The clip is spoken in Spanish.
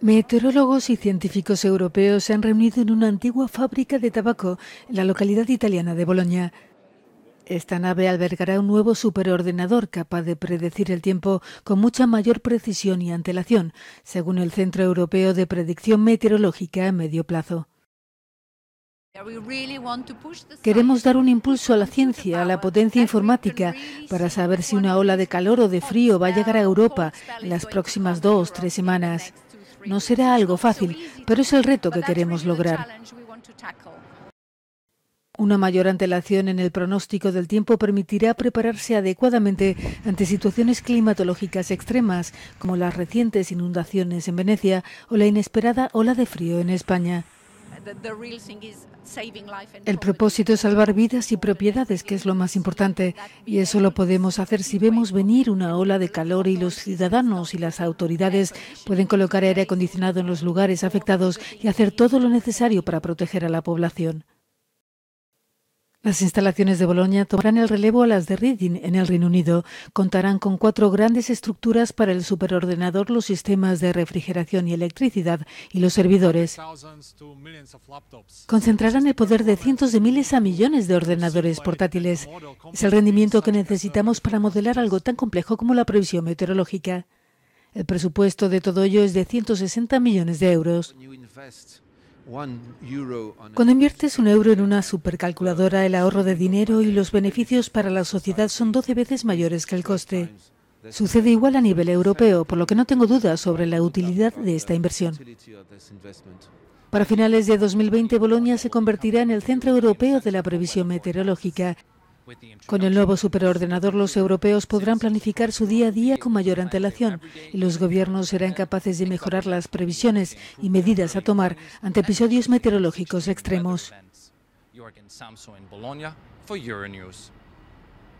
Meteorólogos y científicos europeos se han reunido en una antigua fábrica de tabaco en la localidad italiana de Boloña. Esta nave albergará un nuevo superordenador capaz de predecir el tiempo con mucha mayor precisión y antelación, según el Centro Europeo de Predicción Meteorológica a Medio Plazo. Queremos dar un impulso a la ciencia, a la potencia informática, para saber si una ola de calor o de frío va a llegar a Europa en las próximas dos, tres semanas. No será algo fácil, pero es el reto que queremos lograr. Una mayor antelación en el pronóstico del tiempo permitirá prepararse adecuadamente ante situaciones climatológicas extremas, como las recientes inundaciones en Venecia o la inesperada ola de frío en España. El propósito es salvar vidas y propiedades, que es lo más importante, y eso lo podemos hacer si vemos venir una ola de calor y los ciudadanos y las autoridades pueden colocar aire acondicionado en los lugares afectados y hacer todo lo necesario para proteger a la población. Las instalaciones de Bolonia tomarán el relevo a las de Reading en el Reino Unido. Contarán con cuatro grandes estructuras para el superordenador, los sistemas de refrigeración y electricidad y los servidores. Concentrarán el poder de cientos de miles a millones de ordenadores portátiles. Es el rendimiento que necesitamos para modelar algo tan complejo como la previsión meteorológica. El presupuesto de todo ello es de 160 millones de euros. Cuando inviertes un euro en una supercalculadora, el ahorro de dinero y los beneficios para la sociedad son 12 veces mayores que el coste. Sucede igual a nivel europeo, por lo que no tengo dudas sobre la utilidad de esta inversión. Para finales de 2020, Bolonia se convertirá en el centro europeo de la previsión meteorológica con el nuevo superordenador, los europeos podrán planificar su día a día con mayor antelación y los gobiernos serán capaces de mejorar las previsiones y medidas a tomar ante episodios meteorológicos extremos.